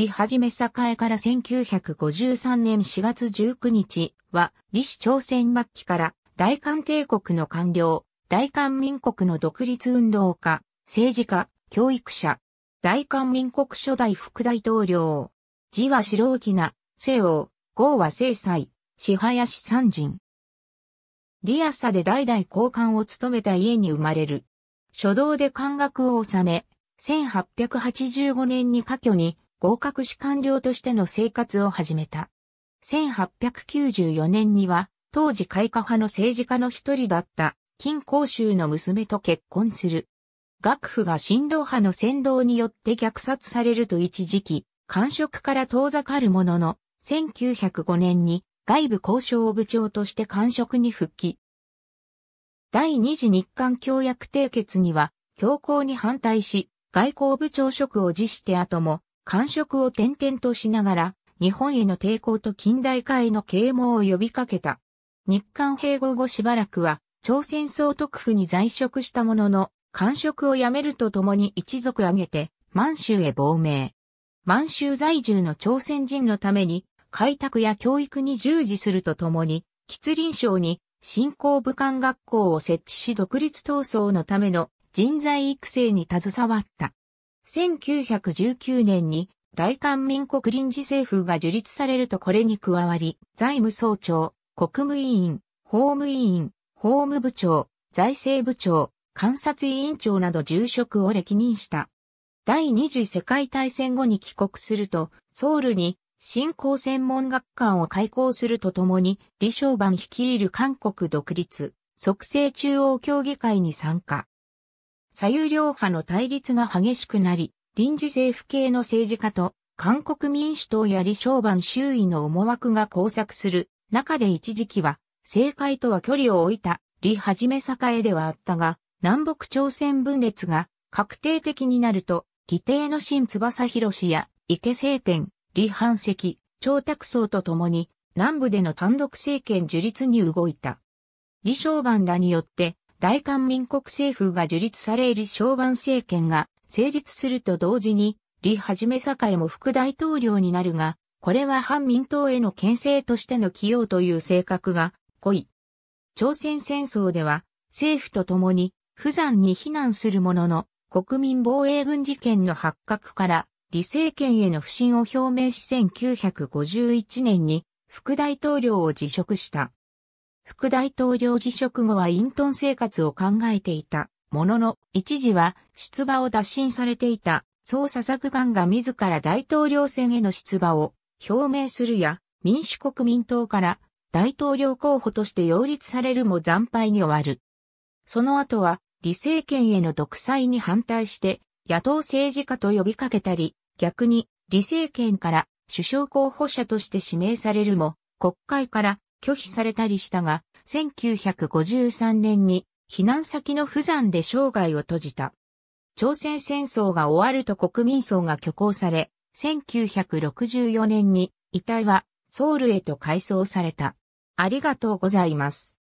李はじめ栄から1953年4月19日は、李氏朝鮮末期から大韓帝国の官僚、大韓民国の独立運動家、政治家、教育者、大韓民国初代副大統領、字は白沖な、西王、豪は西西、支林三人。リアサで代々交換を務めた家に生まれる。初動で漢学を収め、1885年に家居に合格士官僚としての生活を始めた。1894年には、当時開花派の政治家の一人だった金公衆の娘と結婚する。学府が新道派の先導によって虐殺されると一時期、官職から遠ざかるものの、1905年に外部交渉部長として官職に復帰。第二次日韓協約締結には、強行に反対し、外交部長職を辞して後も、感触を転々としながら、日本への抵抗と近代化への啓蒙を呼びかけた。日韓併合後しばらくは、朝鮮総督府に在職したものの、官職を辞めるとともに一族挙げて、満州へ亡命。満州在住の朝鮮人のために、開拓や教育に従事するとともに、吉林省に新興武漢学校を設置し独立闘争のための人材育成に携わった。1919年に大韓民国臨時政府が樹立されるとこれに加わり、財務総長、国務委員、法務委員、法務部長、財政部長、監察委員長など重職を歴任した。第二次世界大戦後に帰国すると、ソウルに新興専門学館を開校するとともに、李承晩率いる韓国独立、促成中央協議会に参加。左右両派の対立が激しくなり、臨時政府系の政治家と韓国民主党や李承晩周囲の思惑が交錯する中で一時期は政界とは距離を置いた李はじめ栄ではあったが、南北朝鮮分裂が確定的になると、議定の新翼氏や池政天、李藩石、張卓層と共に南部での単独政権樹立に動いた。李承晩らによって大韓民国政府が樹立され李昭和政権が成立すると同時に、李はじめ栄も副大統領になるが、これは反民党への牽制としての起用という性格が濃い。朝鮮戦争では政府と共に不山に避難するものの国民防衛軍事件の発覚から李政権への不信を表明し1951年に副大統領を辞職した。副大統領辞職後は隠遁生活を考えていた。ものの、一時は出馬を打診されていた、総佐々木官が自ら大統領選への出馬を表明するや、民主国民党から大統領候補として擁立されるも惨敗に終わる。その後は、理政権への独裁に反対して、野党政治家と呼びかけたり、逆に、理政権から首相候補者として指名されるも、国会から拒否されたりしたが、1953年に避難先の富山で生涯を閉じた。朝鮮戦争が終わると国民葬が挙行され、1964年に遺体はソウルへと改装された。ありがとうございます。